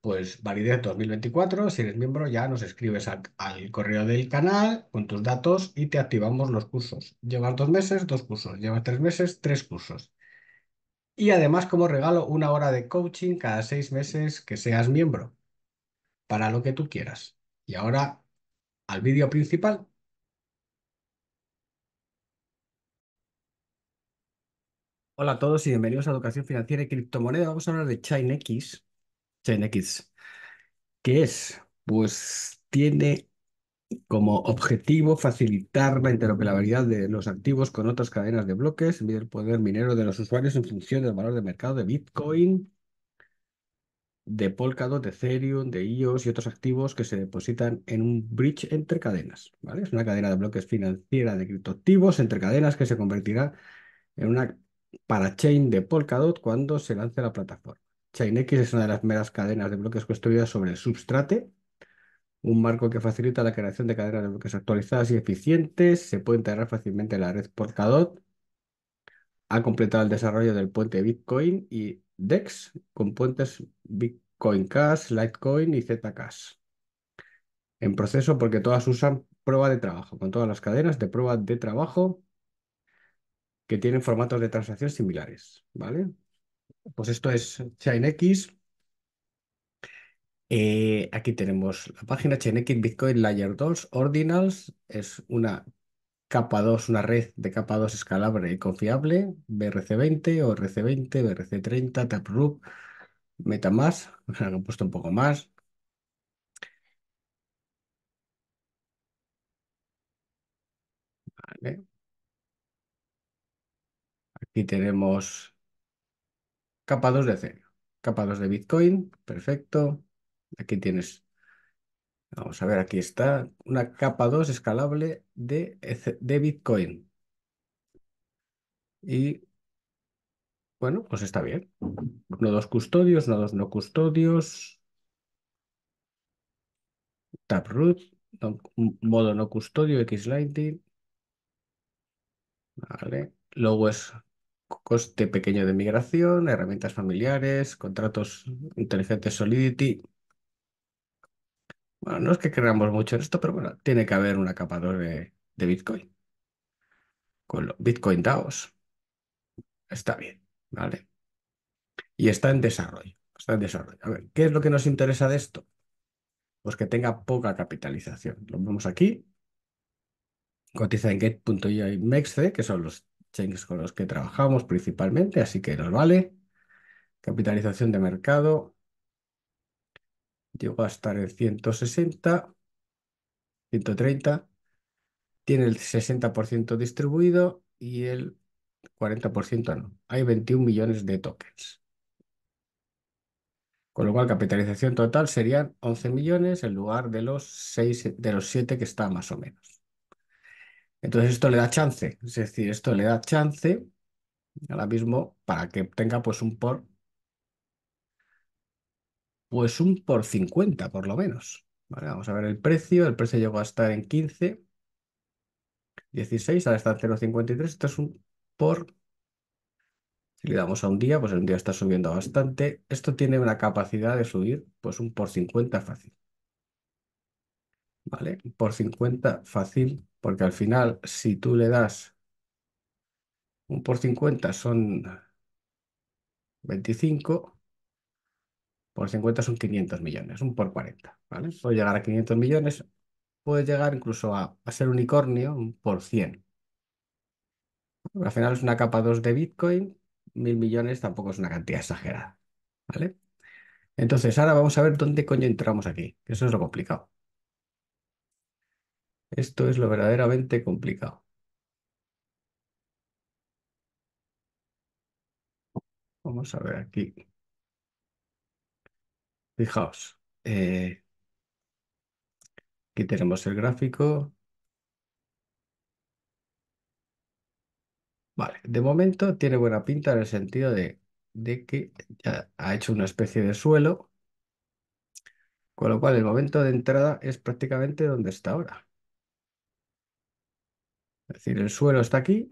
pues validez 2024, si eres miembro ya nos escribes al correo del canal con tus datos y te activamos los cursos. Llevas dos meses, dos cursos. Llevas tres meses, tres cursos. Y además como regalo una hora de coaching cada seis meses que seas miembro, para lo que tú quieras. Y ahora al vídeo principal. Hola a todos y bienvenidos a Educación Financiera y Criptomoneda. Vamos a hablar de ChainX, ChainX, ¿Qué es? Pues tiene como objetivo facilitar la interoperabilidad de los activos con otras cadenas de bloques, el poder minero de los usuarios en función del valor de mercado de Bitcoin, de Polkadot, de Ethereum, de IOS y otros activos que se depositan en un bridge entre cadenas. Es una cadena de bloques financiera de criptoactivos entre cadenas que se convertirá en una parachain de Polkadot cuando se lance la plataforma. ChainX es una de las meras cadenas de bloques construidas sobre el substrate, un marco que facilita la creación de cadenas de bloques actualizadas y eficientes. Se puede integrar fácilmente en la red cadot Ha completado el desarrollo del puente Bitcoin y DEX con puentes Bitcoin Cash, Litecoin y Zcash. En proceso porque todas usan prueba de trabajo, con todas las cadenas de prueba de trabajo que tienen formatos de transacción similares, ¿vale? pues esto es ChainX. Eh, aquí tenemos la página ChainX Bitcoin Layer 2 Ordinals. Es una capa 2, una red de capa 2 escalable y confiable. BRC20, ORC20, BRC30, Taproot, MetaMask. Han puesto un poco más. Vale. Aquí tenemos Capa 2 de cero Capa 2 de Bitcoin. Perfecto. Aquí tienes. Vamos a ver, aquí está. Una capa 2 escalable de, de Bitcoin. Y bueno, pues está bien. Nodos custodios, nodos no custodios. Taproot, modo no custodio, x lightning Vale. luego es, coste pequeño de migración, herramientas familiares, contratos inteligentes Solidity. Bueno, no es que creamos mucho en esto, pero bueno, tiene que haber un acapador de, Bitcoin. Con Bitcoin DAOs. Está bien, ¿vale? Y está en desarrollo. Está en desarrollo. A ver, ¿qué es lo que nos interesa de esto? Pues que tenga poca capitalización. Lo vemos aquí. Cotiza en get.io y MEXC, que son los chains con los que trabajamos principalmente, así que nos vale. Capitalización de mercado llegó a estar en 160, 130. Tiene el 60% distribuido y el 40% no. Hay 21 millones de tokens. Con lo cual, capitalización total serían 11 millones en lugar de los, 6, de los 7 que está más o menos. Entonces esto le da chance, es decir, esto le da chance ahora mismo para que tenga pues un por pues un por 50 por lo menos. Vale, vamos a ver el precio, el precio llegó a estar en 15, 16, ahora está en 0,53, esto es un por si le damos a un día, pues el día está subiendo bastante. Esto tiene una capacidad de subir pues un por 50 fácil. ¿vale? Por 50, fácil, porque al final, si tú le das un por 50 son 25, por 50 son 500 millones, un por 40, ¿vale? Puedes llegar a 500 millones, puedes llegar incluso a, a ser unicornio, un por 100. Al final es una capa 2 de Bitcoin, mil millones tampoco es una cantidad exagerada, ¿vale? Entonces, ahora vamos a ver dónde coño entramos aquí, que eso es lo complicado. Esto es lo verdaderamente complicado. Vamos a ver aquí. Fijaos. Eh, aquí tenemos el gráfico. Vale, de momento tiene buena pinta en el sentido de, de que ha hecho una especie de suelo, con lo cual el momento de entrada es prácticamente donde está ahora. Es decir, el suelo está aquí.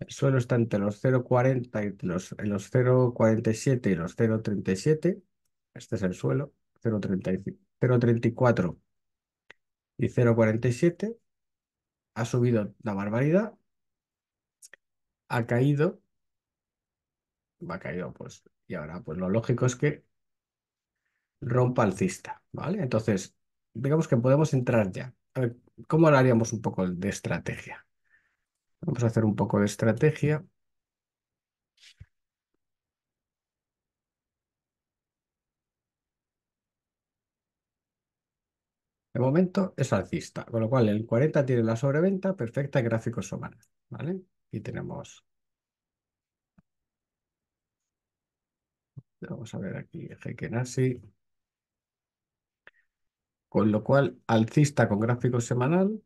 El suelo está entre los 0,40 y los, 0,47 y los 0,37. Este es el suelo, 0,34 y 0,47. Ha subido la barbaridad. Ha caído. va caído, pues. Y ahora, pues lo lógico es que rompa alcista, ¿vale? Entonces, digamos que podemos entrar ya. ¿Cómo hablaríamos un poco de estrategia? Vamos a hacer un poco de estrategia. De momento es alcista, con lo cual el 40 tiene la sobreventa perfecta gráficos semanales. ¿vale? Y tenemos... Vamos a ver aquí, Ashi. Con lo cual, alcista con gráfico semanal.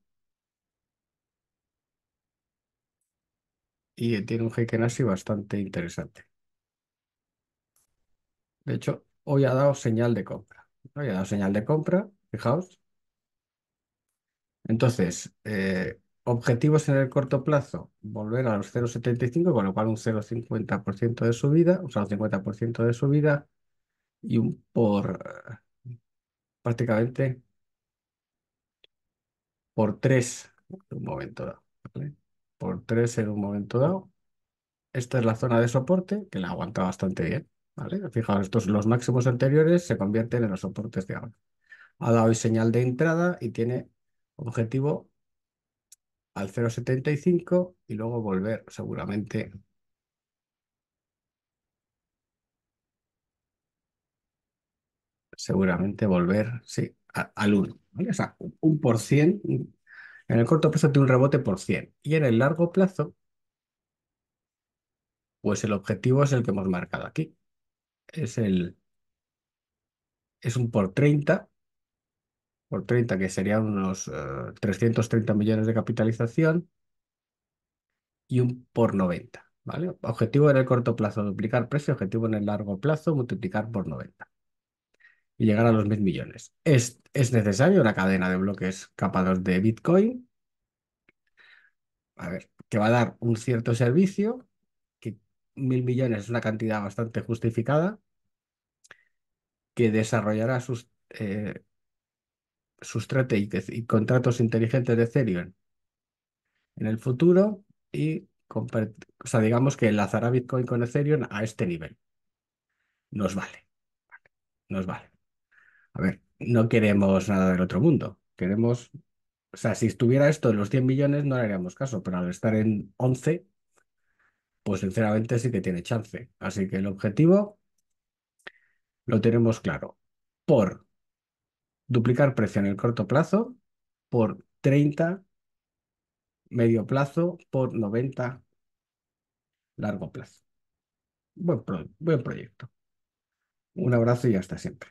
Y tiene un así bastante interesante. De hecho, hoy ha dado señal de compra. Hoy ha dado señal de compra, fijaos. Entonces, eh, objetivos en el corto plazo, volver a los 0,75, con lo cual un 0,50% de subida, o sea, un 50% de subida y un por prácticamente por 3 en un momento dado. Por 3 en un momento dado. Esta es la zona de soporte, que la aguanta bastante bien. ¿vale? Fijaos, estos, los máximos anteriores se convierten en los soportes de ahora. Ha dado señal de entrada y tiene objetivo al 0,75 y luego volver seguramente seguramente volver sí, al 1. O sea, un por 100, en el corto plazo tiene un rebote por 100. Y en el largo plazo, pues el objetivo es el que hemos marcado aquí. Es, el, es un por 30, por 30 que serían unos 330 eh, millones de capitalización y un por 90. ¿Vale? Objetivo en el corto plazo, duplicar precio, objetivo en el largo plazo, multiplicar por 90 llegar a los mil millones. ¿Es, es necesario una cadena de bloques capados de Bitcoin? A ver, que va a dar un cierto servicio, que mil millones es una cantidad bastante justificada, que desarrollará sus, eh, sus y, contratos inteligentes de Ethereum en el futuro y o sea, digamos que enlazará Bitcoin con Ethereum a este nivel. Nos vale. Nos vale a ver, no queremos nada del otro mundo. Queremos, o sea, si estuviera esto en los 100 millones no le haríamos caso, pero al estar en 11, pues sinceramente sí que tiene chance. Así que el objetivo lo tenemos claro. Por duplicar precio en el corto plazo, por 30 medio plazo, por 90 largo plazo. Buen, buen proyecto. Un abrazo y hasta siempre.